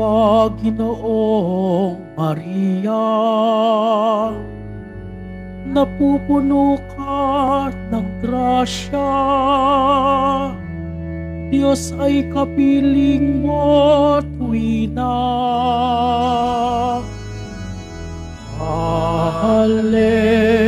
ba, Ginoong Maria? Napupuno ka ng grasya. Diyos ay kapiling mo tuwi na. Hallelujah.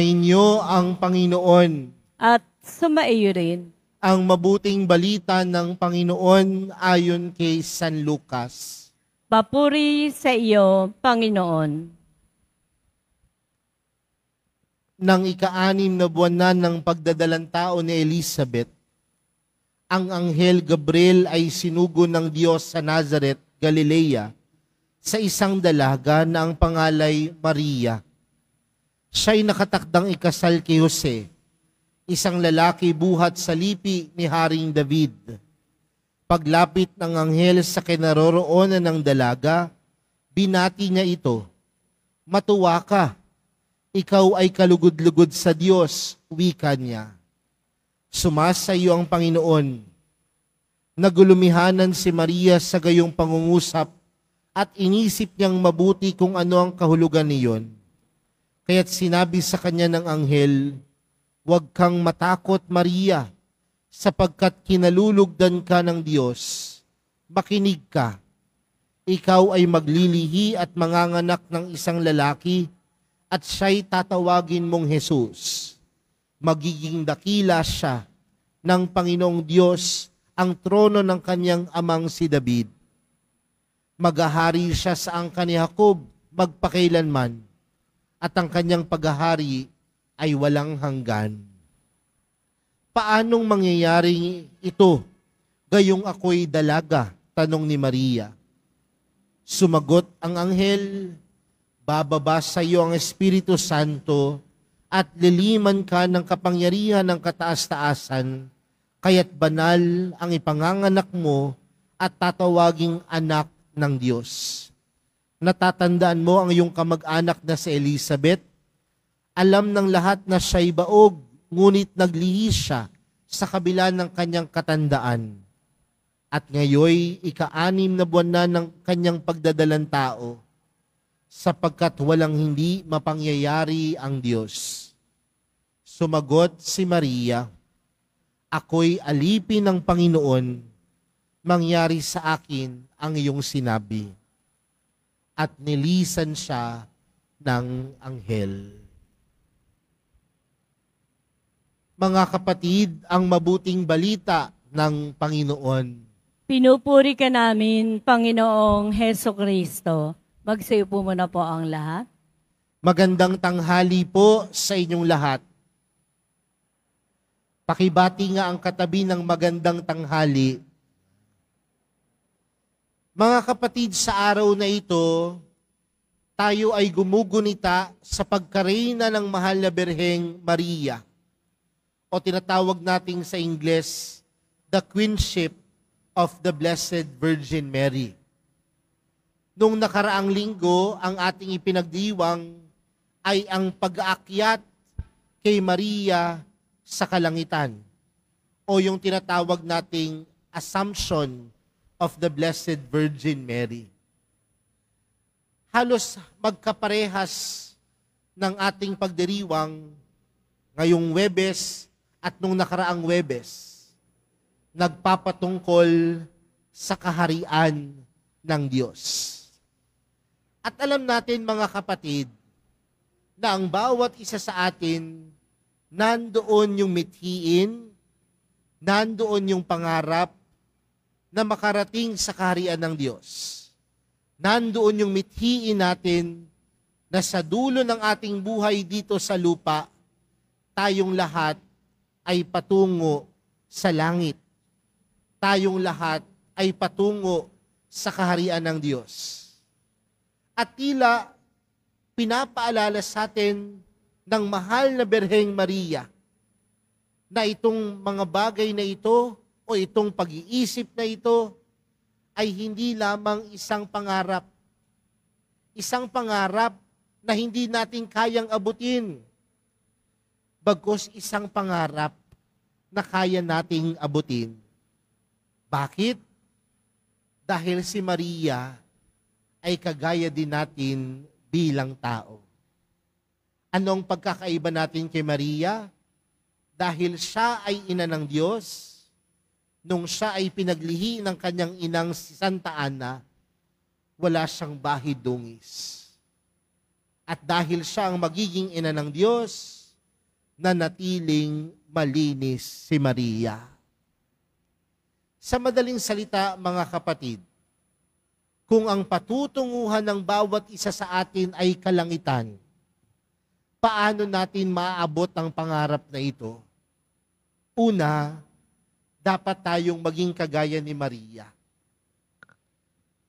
inyo ang Panginoon. At sumaiyo rin. Ang mabuting balita ng Panginoon ayon kay San Lucas. Papuri sa iyo, Panginoon. Nang ika-anim na buwanan ng pagdadalang tao ni Elizabeth, ang Anghel Gabriel ay sinugo ng Diyos sa Nazareth, Galilea, sa isang dalaga na ang pangalay Maria siya'y nakatakdang ikasal kay Jose, isang lalaki buhat sa lipi ni Haring David. Paglapit ng anghel sa kinaroroonan ng dalaga, binati niya ito, Matuwa ka, ikaw ay kalugod-lugod sa Diyos, wika niya. Sumasa iyo ang Panginoon. Nagulumihanan si Maria sa gayong pangungusap at inisip niyang mabuti kung ano ang kahulugan niyon Kaya't sinabi sa kanya ng anghel, Huwag kang matakot, Maria, sapagkat kinalulugdan ka ng Diyos. Makinig ka. Ikaw ay maglilihi at manganganak ng isang lalaki at siya'y tatawagin mong Jesus. Magiging dakila siya ng Panginoong Diyos ang trono ng kanyang amang si David. Magahari siya sa angka ni Jacob magpakailanman at ang kanyang paghahari ay walang hanggan. Paanong mangyayari ito? Gayong ako'y dalaga, tanong ni Maria. Sumagot ang anghel, bababa sa iyo ang Espiritu Santo at liliman ka ng kapangyarihan ng kataas-taasan, kaya't banal ang ipanganganak mo at tatawaging anak ng Diyos. Natatandaan mo ang iyong kamag-anak na si Elizabeth? Alam ng lahat na siya'y baog, ngunit naglihis siya sa kabila ng kanyang katandaan. At ngayoy, ika-anim na buwan na ng kanyang pagdadalang tao, sapagkat walang hindi mapangyayari ang Diyos. Sumagot si Maria, Ako'y alipin ng Panginoon, mangyari sa akin ang iyong sinabi at nilisan siya ng anghel. Mga kapatid, ang mabuting balita ng Panginoon. Pinupuri ka namin, Panginoong Heso Kristo. Magsayo po muna po ang lahat. Magandang tanghali po sa inyong lahat. Pakibati nga ang katabi ng magandang tanghali mga kapatid, sa araw na ito, tayo ay gumugunita sa pagkarina ng mahal na Birheng Maria o tinatawag nating sa Ingles, the Queenship of the Blessed Virgin Mary. Nung nakaraang linggo, ang ating ipinagdiwang ay ang pag-aakyat kay Maria sa kalangitan o yung tinatawag nating Assumption of the Blessed Virgin Mary. Halos magkaparehas ng ating pagdiriwang ngayong Webes at nung nakaraang Webes, nagpapatungkol sa kaharian ng Diyos. At alam natin mga kapatid, na ang bawat isa sa atin, nandoon yung mithiin, nandoon yung pangarap, na makarating sa kaharian ng Diyos. Nandoon yung mithiin natin na sa dulo ng ating buhay dito sa lupa, tayong lahat ay patungo sa langit. Tayong lahat ay patungo sa kaharian ng Diyos. At tila pinapaalala sa atin ng mahal na Berheng Maria na itong mga bagay na ito o itong pag-iisip na ito ay hindi lamang isang pangarap. Isang pangarap na hindi natin kayang abutin. Bagos isang pangarap na kaya nating abutin. Bakit? Dahil si Maria ay kagaya din natin bilang tao. Anong pagkakaiba natin kay Maria? Dahil siya ay ina ng Diyos, nung siya ay pinaglihi ng kanyang inang si Santa Ana, wala siyang bahid dungis. At dahil siya ang magiging ina ng Diyos, nanatiling malinis si Maria. Sa madaling salita, mga kapatid, kung ang patutunguhan ng bawat isa sa atin ay kalangitan, paano natin maaabot ang pangarap na ito? Una, dapat tayong maging kagaya ni Maria.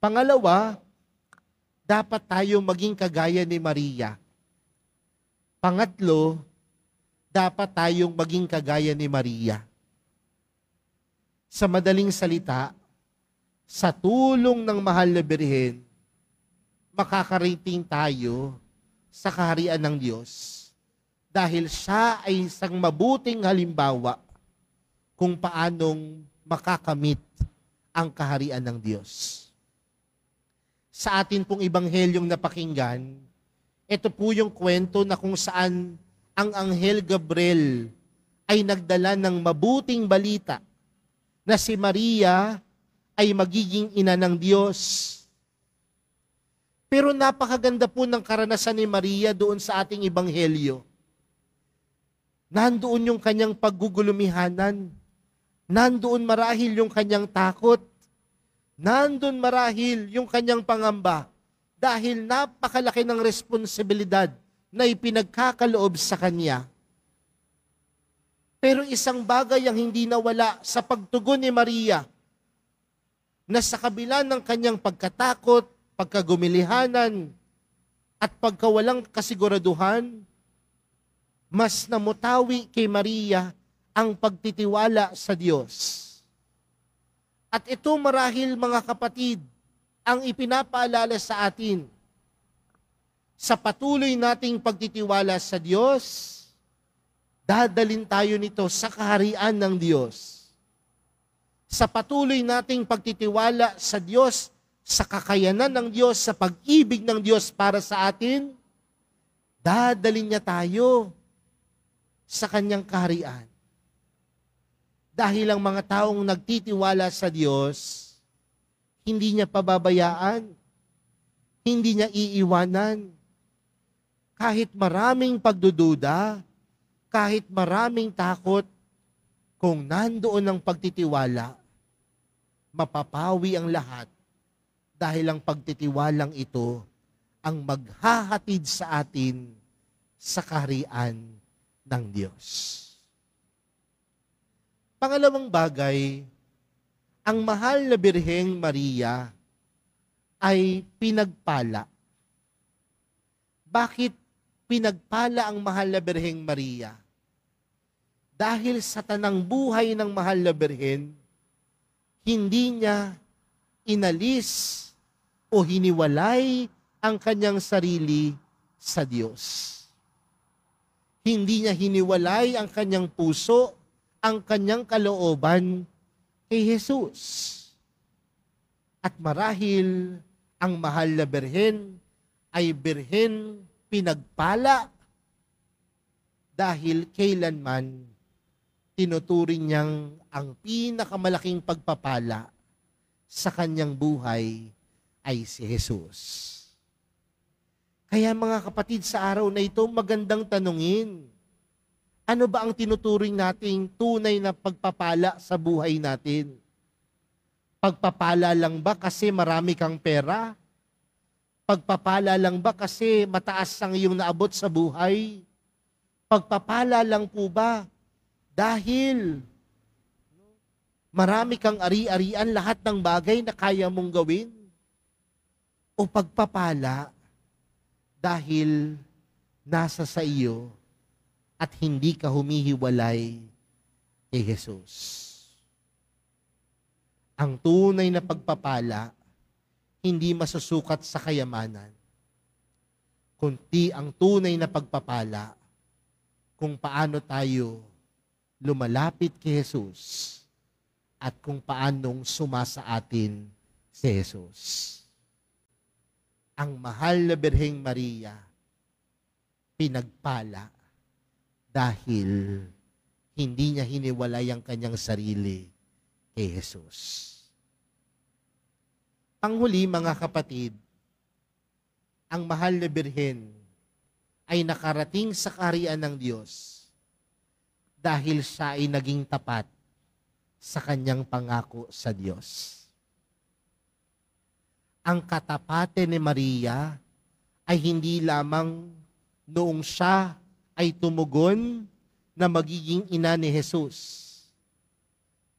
Pangalawa, dapat tayong maging kagaya ni Maria. Pangatlo, dapat tayong maging kagaya ni Maria. Sa madaling salita, sa tulong ng mahal na Birhen, makakarating tayo sa kaharian ng Diyos dahil siya ay isang mabuting halimbawa kung paanong makakamit ang kaharian ng Diyos. Sa atin pong ibanghelyong napakinggan, ito po yung kwento na kung saan ang Anghel Gabriel ay nagdala ng mabuting balita na si Maria ay magiging ina ng Diyos. Pero napakaganda po ng karanasan ni Maria doon sa ating ibanghelyo. Nandoon yung kanyang paggugulumihanan Nandoon marahil yung kanyang takot. Nandoon marahil yung kanyang pangamba dahil napakalaki ng responsibilidad na ipinagkakaloob sa kanya. Pero isang bagay ang hindi nawala sa pagtugon ni Maria na sa kabila ng kanyang pagkatakot, pagkagumilihanan, at pagkawalang kasiguraduhan, mas namutawi kay Maria ang pagtitiwala sa Diyos. At ito marahil mga kapatid, ang ipinapaalala sa atin sa patuloy nating pagtitiwala sa Diyos, dadalin tayo nito sa kaharian ng Diyos. Sa patuloy nating pagtitiwala sa Diyos, sa kakayanan ng Diyos, sa pag-ibig ng Diyos para sa atin, dadalin niya tayo sa kanyang kaharian. Dahil ang mga taong nagtitiwala sa Diyos, hindi niya pababayaan, hindi niya iiwanan. Kahit maraming pagdududa, kahit maraming takot, kung nandoon ang pagtitiwala, mapapawi ang lahat dahil ang pagtitiwalang ito ang maghahatid sa atin sa kaharian ng Diyos. Pangalawang bagay, ang mahal na Birheng Maria ay pinagpala. Bakit pinagpala ang mahal na Birheng Maria? Dahil sa tanang buhay ng mahal na Birhen, hindi niya inalis o hiniwalay ang kanyang sarili sa Diyos. Hindi niya hiniwalay ang kanyang puso ang kanyang kalooban kay Jesus. At marahil, ang mahal na berhen ay berhen pinagpala dahil kailanman tinuturing niyang ang pinakamalaking pagpapala sa kanyang buhay ay si Jesus. Kaya mga kapatid, sa araw na ito, magandang tanungin ano ba ang tinuturing nating tunay na pagpapala sa buhay natin? Pagpapala lang ba kasi marami kang pera? Pagpapala lang ba kasi mataas ang iyong naabot sa buhay? Pagpapala lang po ba dahil marami kang ari-arian lahat ng bagay na kaya mong gawin? O pagpapala dahil nasa sa iyo at hindi ka humihiwalay kay Jesus. Ang tunay na pagpapala hindi masusukat sa kayamanan, kundi ang tunay na pagpapala kung paano tayo lumalapit kay Jesus at kung paanong sumasa atin si Jesus. Ang mahal na Birheng Maria, pinagpala dahil hindi niya hiniwalay ang kanyang sarili kay Jesus. Panghuli, mga kapatid, ang mahal na birhen ay nakarating sa kaharian ng Diyos dahil siya ay naging tapat sa kanyang pangako sa Diyos. Ang katapate ni Maria ay hindi lamang noong siya ay tumugon na magiging ina ni Jesus.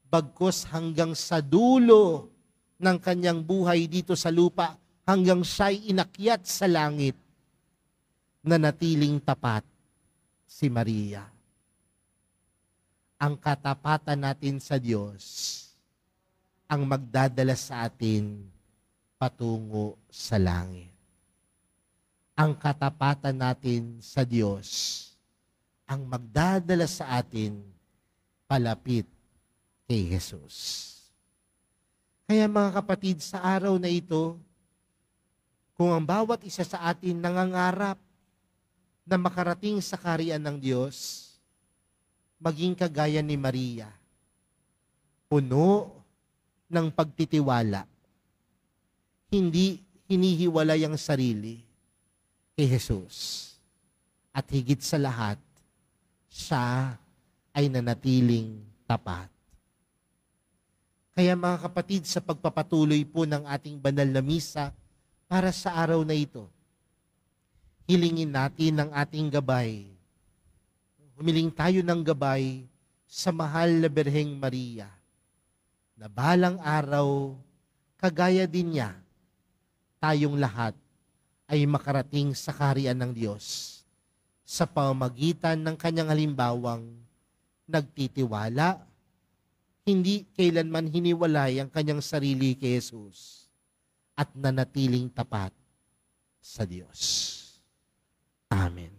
Bagkos hanggang sa dulo ng kanyang buhay dito sa lupa, hanggang siya'y inakyat sa langit, na natiling tapat si Maria. Ang katapatan natin sa Diyos ang magdadala sa atin patungo sa langit. Ang katapatan natin sa Diyos ang magdadala sa atin palapit kay Jesus. Kaya mga kapatid, sa araw na ito, kung ang bawat isa sa atin nangangarap na makarating sa karian ng Diyos, maging kagaya ni Maria, puno ng pagtitiwala, hindi hinihiwalay ang sarili kay Jesus. At higit sa lahat, siya ay nanatiling tapat. Kaya mga kapatid, sa pagpapatuloy po ng ating banal na misa para sa araw na ito, hilingin natin ang ating gabay. Humiling tayo ng gabay sa mahal na Berheng Maria na balang araw, kagaya din niya, tayong lahat ay makarating sa kaharian ng Diyos sa pamagitan ng kanyang halimbawang nagtitiwala, hindi kailanman hiniwalay ang kanyang sarili kay Jesus at nanatiling tapat sa Diyos. Amen.